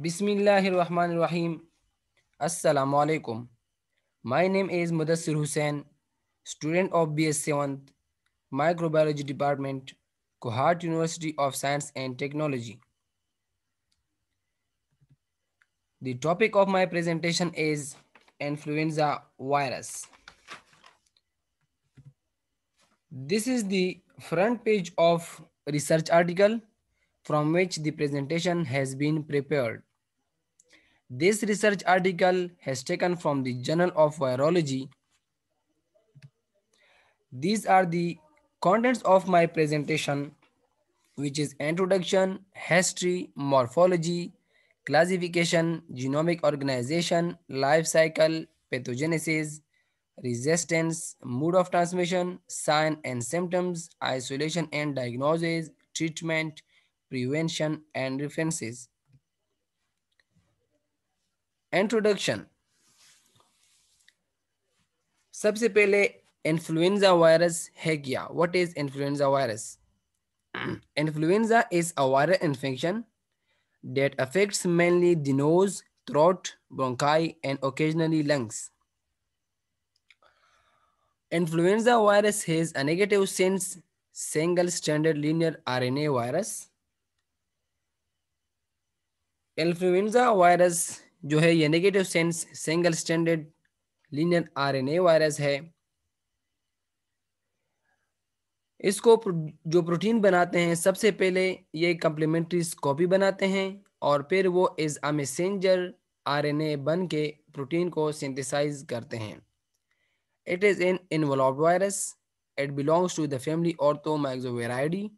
Bismillahirrahmanirrahim. Assalamu alaikum. My name is Mudassir Hussain, student of BS 7th, Microbiology Department, Kohat University of Science and Technology. The topic of my presentation is influenza virus. This is the front page of research article from which the presentation has been prepared. This research article has taken from the Journal of Virology. These are the contents of my presentation, which is introduction, history, morphology, classification, genomic organization, life cycle, pathogenesis, resistance, mode of transmission, sign and symptoms, isolation and diagnosis, treatment, prevention, and references. Introduction. सबसे पहले influenza virus है क्या what is influenza virus influenza is a that affects mainly the nose, throat, bronchi, and occasionally lungs. Influenza virus is a negative sense single stranded linear RNA virus. Influenza virus जो है ये negative sense single stranded linear RNA virus है इसको जो protein बनाते हैं सबसे पहले ये कम्प्लीमेंट्री कॉपी बनाते हैं और फिर वो इज अ मैसेंजर आरएनए बन के प्रोटीन को सिंथेसाइज करते हैं it is an enveloped virus belongs to the family Orthomyxoviridae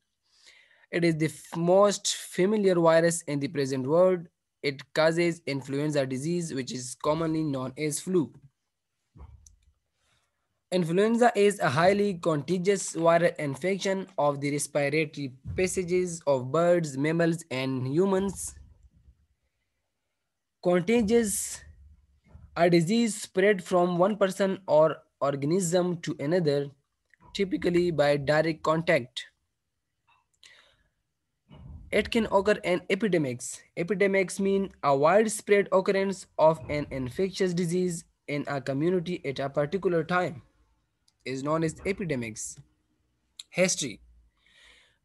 it is the most familiar virus in the present world It causes influenza disease, which is commonly known as flu. Influenza is a highly contagious viral infection of the respiratory passages of birds, mammals, and humans. Contagious, a disease spread from one person or organism to another, typically by direct contact it can occur in epidemics. Epidemics mean a widespread occurrence of an infectious disease in a community at a particular time is known as epidemics. History.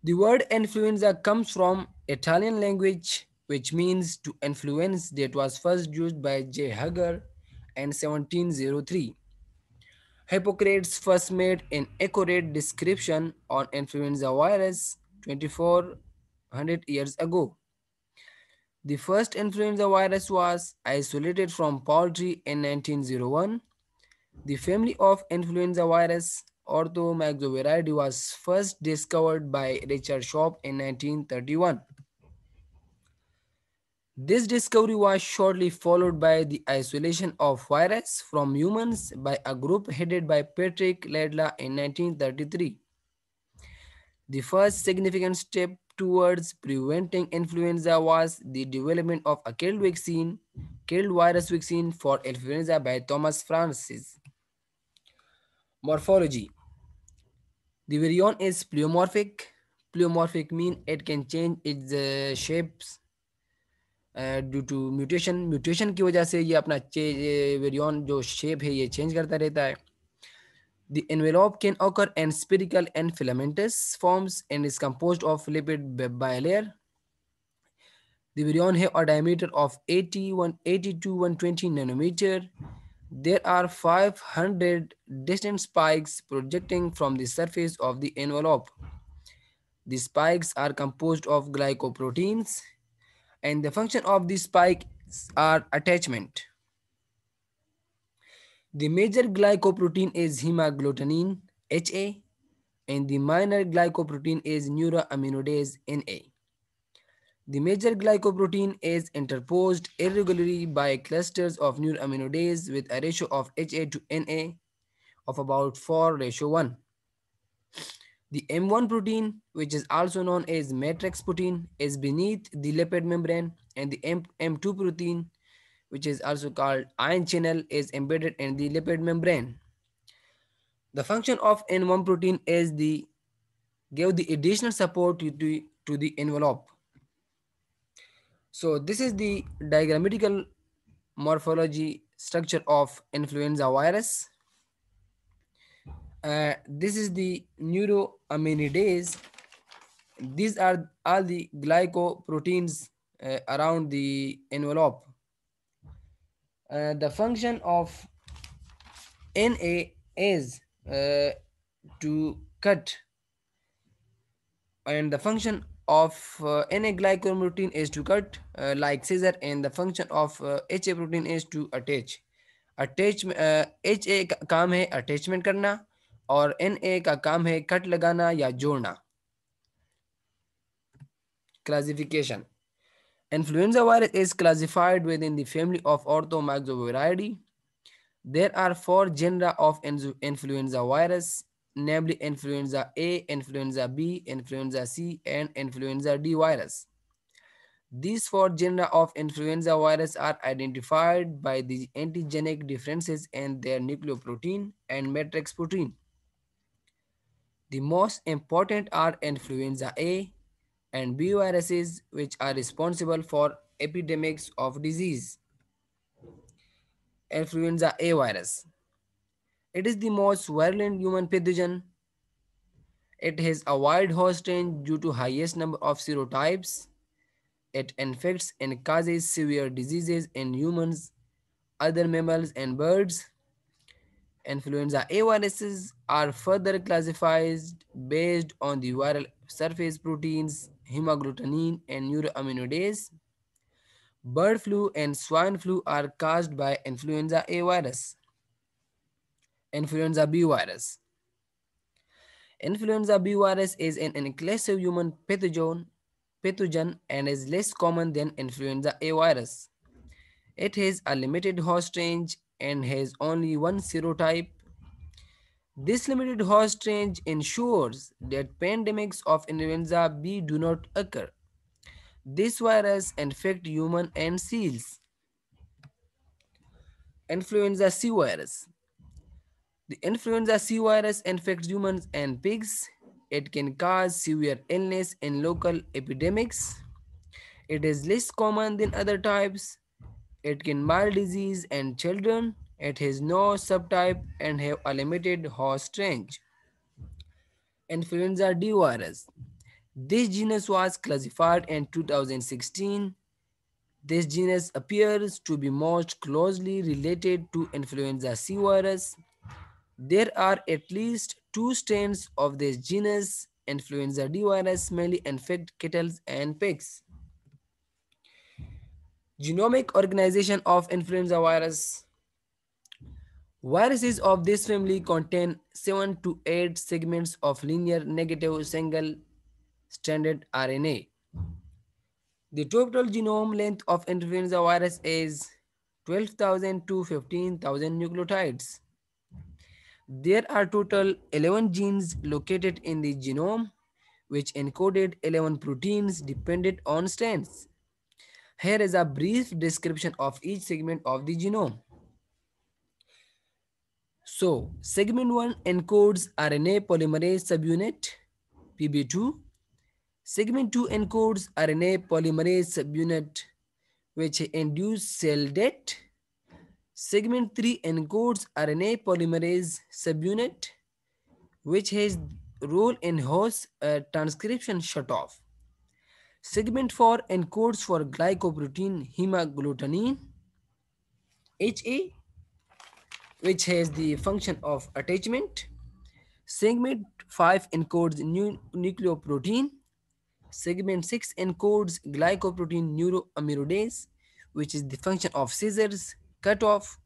The word influenza comes from Italian language, which means to influence that was first used by J. Hager in 1703. Hippocrates first made an accurate description on influenza virus 24 100 years ago. The first influenza virus was isolated from poultry in 1901. The family of influenza virus Orthomyxoviridae was first discovered by Richard Shop in 1931. This discovery was shortly followed by the isolation of virus from humans by a group headed by Patrick Ledla in 1933. The first significant step towards preventing influenza was the development of a killed vaccine, killed virus vaccine for influenza by Thomas Francis. Morphology. The virion is pleomorphic. Pleomorphic mean it can change its uh, shapes uh, due to mutation mutation की वजह से ये अपना वेरियन जो shape है ये change करता रहता है The envelope can occur in spherical and filamentous forms and is composed of lipid bilayer. The virion have a diameter of 80 to 120 nanometer. There are 500 distant spikes projecting from the surface of the envelope. The spikes are composed of glycoproteins and the function of the spike are attachment. The major glycoprotein is hemagglutinin, HA, and the minor glycoprotein is neuraminidase, NA. The major glycoprotein is interposed irregularly by clusters of neuraminidase with a ratio of HA to NA of about 4 ratio 1. The M1 protein, which is also known as matrix protein, is beneath the lipid membrane and the M2 protein which is also called ion channel, is embedded in the lipid membrane. The function of N1 protein is the give the additional support to the, to the envelope. So this is the diagrammatical morphology structure of influenza virus. Uh, this is the neuroaminidase. These are all the glycoproteins uh, around the envelope. uh, the function of na is uh, to cut and the function of uh, na glycan protein is to cut uh, like scissor and the function of uh, ha protein is to attach attach H A का काम है attachment करना और N A का काम है cut लगाना या जोड़ना classification Influenza virus is classified within the family of Orthomyxoviridae. There are four genera of influenza virus, namely influenza A, influenza B, influenza C, and influenza D virus. These four genera of influenza virus are identified by the antigenic differences in their nucleoprotein and matrix protein. The most important are influenza A, and viruses which are responsible for epidemics of disease. Influenza A virus. It is the most virulent human pathogen. It has a wide host range due to highest number of serotypes. It infects and causes severe diseases in humans, other mammals and birds. Influenza A viruses are further classified based on the viral surface proteins hemagglutinin and neuroaminidase. Bird flu and swine flu are caused by influenza A virus, influenza B virus. Influenza B virus is an inclusive human pathogen, pathogen and is less common than influenza A virus. It has a limited host range and has only one serotype this limited host range ensures that pandemics of influenza B do not occur. This virus infects human and seals. Influenza C virus. The influenza C virus infects humans and pigs. It can cause severe illness in local epidemics. It is less common than other types. It can mild disease and children. It has no subtype and have a limited host range. Influenza D virus. This genus was classified in 2016. This genus appears to be most closely related to influenza C virus. There are at least two strains of this genus. Influenza D virus mainly infect cattle and pigs. Genomic organization of influenza virus Viruses of this family contain 7 to 8 segments of linear negative single stranded RNA. The total genome length of influenza virus is 12,000 to 15,000 nucleotides. There are total 11 genes located in the genome which encoded 11 proteins dependent on strands. Here is a brief description of each segment of the genome. So segment 1 encodes RNA polymerase subunit PB2. Segment 2 encodes RNA polymerase subunit which induce cell death. Segment 3 encodes RNA polymerase subunit which has role in host uh, transcription shutoff. Segment 4 encodes for glycoprotein hemagglutinin HA which has the function of attachment. Segment 5 encodes new nucleoprotein. Segment 6 encodes glycoprotein neuroamidase, which is the function of scissors, cutoff.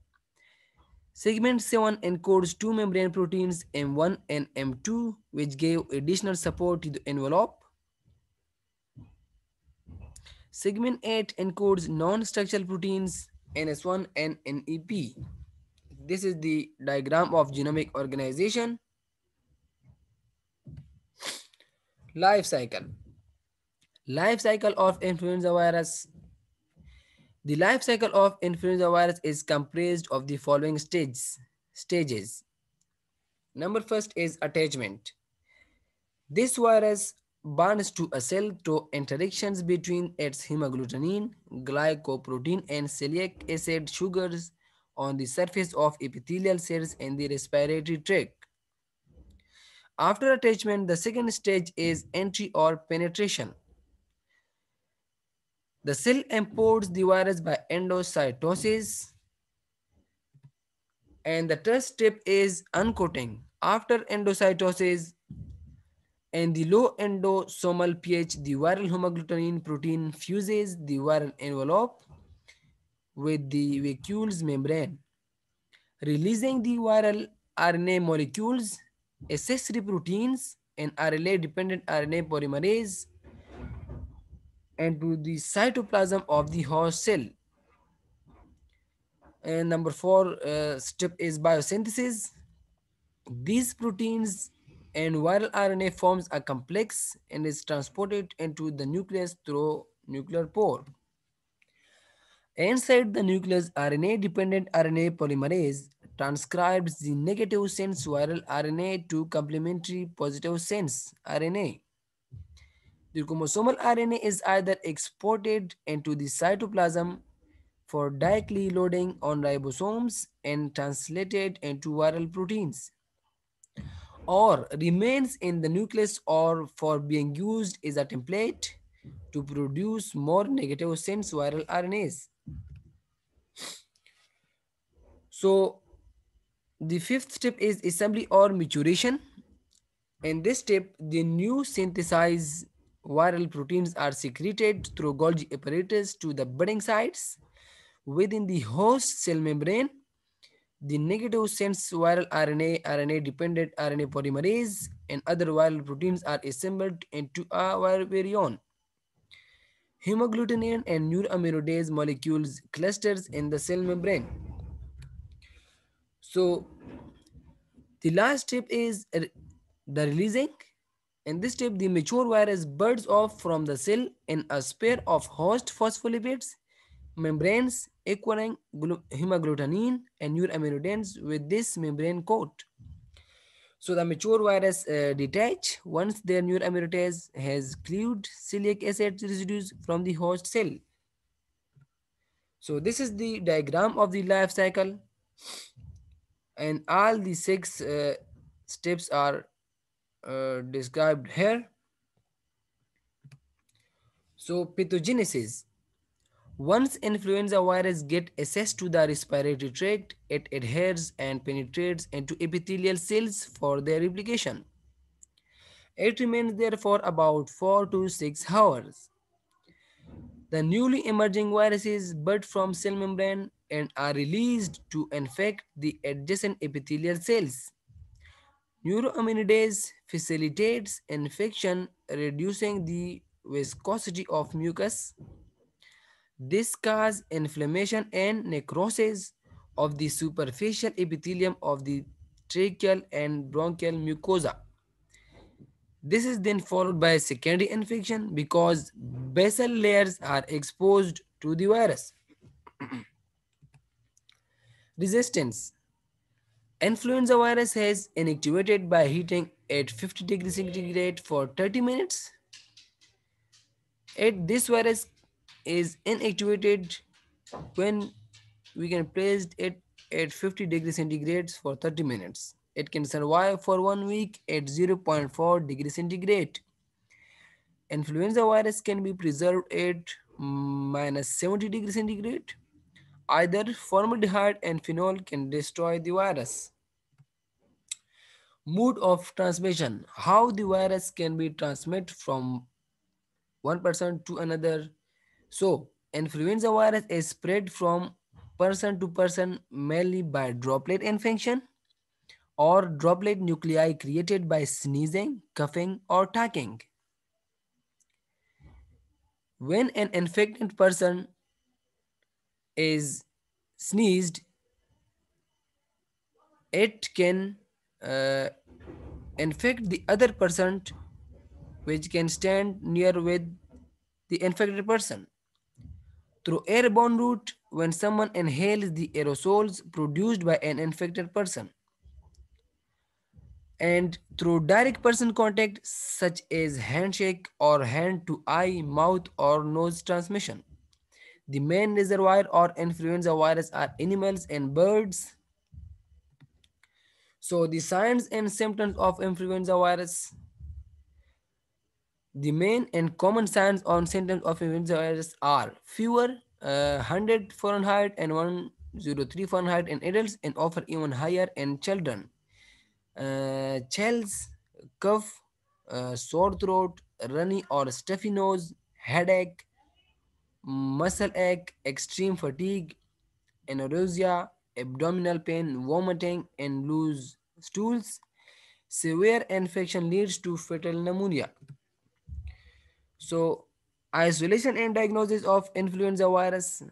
Segment 7 encodes two membrane proteins M1 and M2, which gave additional support to the envelope. Segment 8 encodes non-structural proteins NS1 and NEP. This is the diagram of genomic organization. Life cycle. Life cycle of influenza virus. The life cycle of influenza virus is comprised of the following stages. stages. Number first is attachment. This virus binds to a cell through interactions between its hemagglutinin, glycoprotein, and celiac acid sugars on the surface of epithelial cells in the respiratory tract. After attachment, the second stage is entry or penetration. The cell imports the virus by endocytosis. And the third step is uncoating. After endocytosis, in the low endosomal pH, the viral homoagglutinin protein fuses the viral envelope with the vacuole's membrane, releasing the viral RNA molecules, accessory proteins, and RLA-dependent RNA polymerase and to the cytoplasm of the host cell. And number four uh, step is biosynthesis. These proteins and viral RNA forms a complex and is transported into the nucleus through nuclear pore. Inside the nucleus, RNA-dependent RNA polymerase transcribes the negative sense viral RNA to complementary positive sense RNA. The chromosomal RNA is either exported into the cytoplasm for directly loading on ribosomes and translated into viral proteins or remains in the nucleus or for being used as a template to produce more negative sense viral RNAs. So the fifth step is assembly or maturation. In this step, the new synthesized viral proteins are secreted through Golgi apparatus to the budding sites within the host cell membrane. The negative sense viral RNA, RNA-dependent RNA polymerase, and other viral proteins are assembled into a virion. Hemagglutinin and neuraminidase molecules clusters in the cell membrane. So the last step is the releasing. In this step, the mature virus bursts off from the cell in a pair of host phospholipids, membranes equaling hemagglutinin and neuraminidase with this membrane coat. So the mature virus uh, detach once their neuraminidase has cleaved celiac acid residues from the host cell. So this is the diagram of the life cycle and all the six uh, steps are uh, described here. So pathogenesis. Once influenza virus get access to the respiratory tract, it adheres and penetrates into epithelial cells for their replication. It remains there for about 4 to 6 hours. The newly emerging viruses bud from cell membrane and are released to infect the adjacent epithelial cells. Neuroaminidase facilitates infection, reducing the viscosity of mucus. This causes inflammation and necrosis of the superficial epithelium of the tracheal and bronchial mucosa. This is then followed by secondary infection because basal layers are exposed to the virus. resistance. Influenza virus is inactivated by heating at 50 degrees centigrade for 30 minutes. It, this virus is inactivated when we can place it at 50 degrees centigrade for 30 minutes. It can survive for one week at 0.4 degrees centigrade. Influenza virus can be preserved at minus 70 degrees centigrade Either formaldehyde and phenol can destroy the virus. Mode of transmission. How the virus can be transmitted from one person to another. So, influenza virus is spread from person to person mainly by droplet infection or droplet nuclei created by sneezing, coughing, or talking. When an infected person is sneezed, it can uh, infect the other person which can stand near with the infected person. Through airborne route, when someone inhales the aerosols produced by an infected person. And through direct person contact, such as handshake or hand to eye, mouth or nose transmission. The main reservoir or influenza virus are animals and birds. So the signs and symptoms of influenza virus. The main and common signs and symptoms of influenza virus are fever, uh, 100 Fahrenheit and 103 Fahrenheit in adults and often even higher in children. Uh, chills, cough, uh, sore throat, runny or stuffy nose, headache, muscle ache, extreme fatigue, anorexia, abdominal pain, vomiting, and loose stools. Severe infection leads to fatal pneumonia. So, isolation and diagnosis of influenza virus.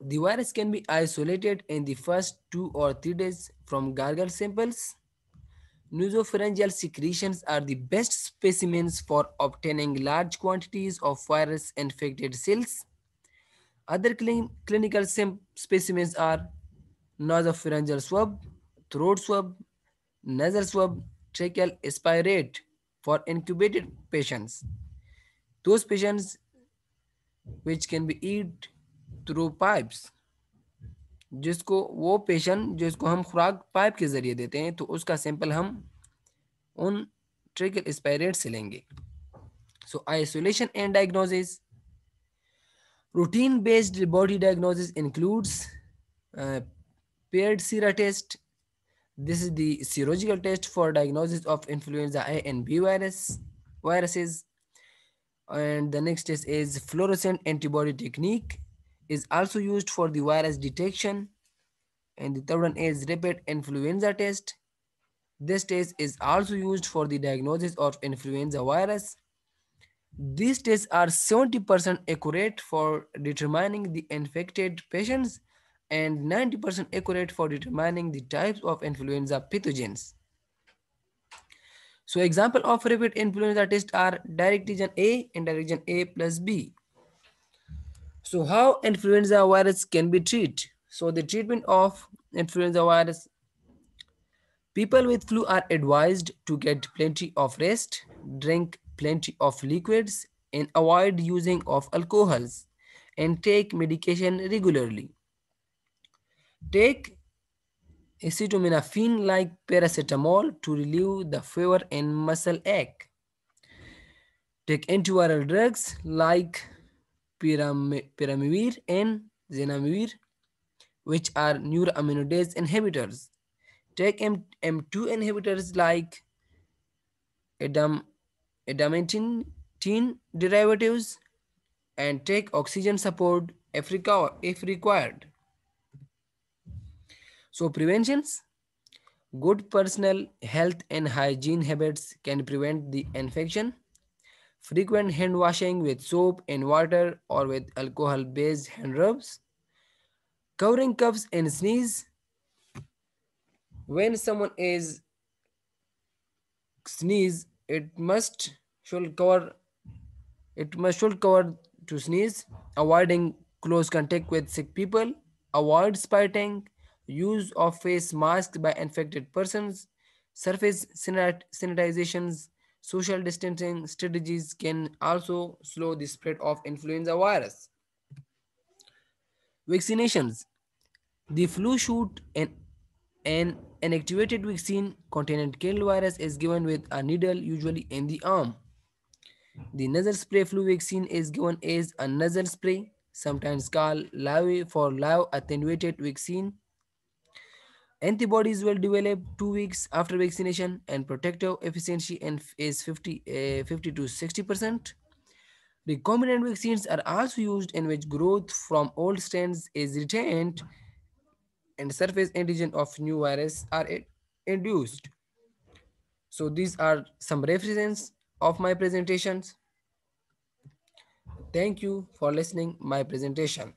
The virus can be isolated in the first two or three days from gargle samples. Nasopharyngeal secretions are the best specimens for obtaining large quantities of virus-infected cells. Other cl clinical specimens are nasopharyngeal swab, throat swab, nasal swab, tracheal aspirate for incubated patients. Those patients which can be eaten through pipes. जिसको वो patient जिसको हम खुराक pipe के जरिए देते हैं तो उसका सैंपल हम उन ट्रिकल स्पायरेट से लेंगे so isolation and diagnosis routine based body diagnosis includes paired sera test this is serological test for diagnosis of influenza A and B virus viruses and the next test is fluorescent antibody technique is also used for the virus detection. And the third one is rapid influenza test. This test is also used for the diagnosis of influenza virus. These tests are 70% accurate for determining the infected patients and 90% accurate for determining the types of influenza pathogens. So example of rapid influenza test are direct region A and direct region A plus B. So how influenza virus can be treated? So the treatment of influenza virus, people with flu are advised to get plenty of rest, drink plenty of liquids and avoid using of alcohols and take medication regularly. Take acetaminophen like paracetamol to relieve the fever and muscle ache. Take antiviral drugs like Pyramivir and zanamivir, which are neuraminidase inhibitors. Take M M2 inhibitors like adam adamantine derivatives and take oxygen support if, if required. So preventions, good personal health and hygiene habits can prevent the infection frequent hand washing with soap and water or with alcohol-based hand rubs, covering cups and sneeze. When someone is sneeze, it must should cover it must should cover to sneeze, avoiding close contact with sick people, avoid spitting, use of face mask by infected persons, surface sanitizations, Social distancing strategies can also slow the spread of influenza virus. Vaccinations. The flu shot and an inactivated vaccine containing killed virus is given with a needle usually in the arm. The nasal spray flu vaccine is given as a nasal spray, sometimes called live for live attenuated vaccine Antibodies were developed two weeks after vaccination and protective efficiency is 50, uh, 50 to 60%. Recombinant vaccines are also used in which growth from old strands is retained and surface antigen of new virus are induced. So these are some references of my presentations. Thank you for listening my presentation.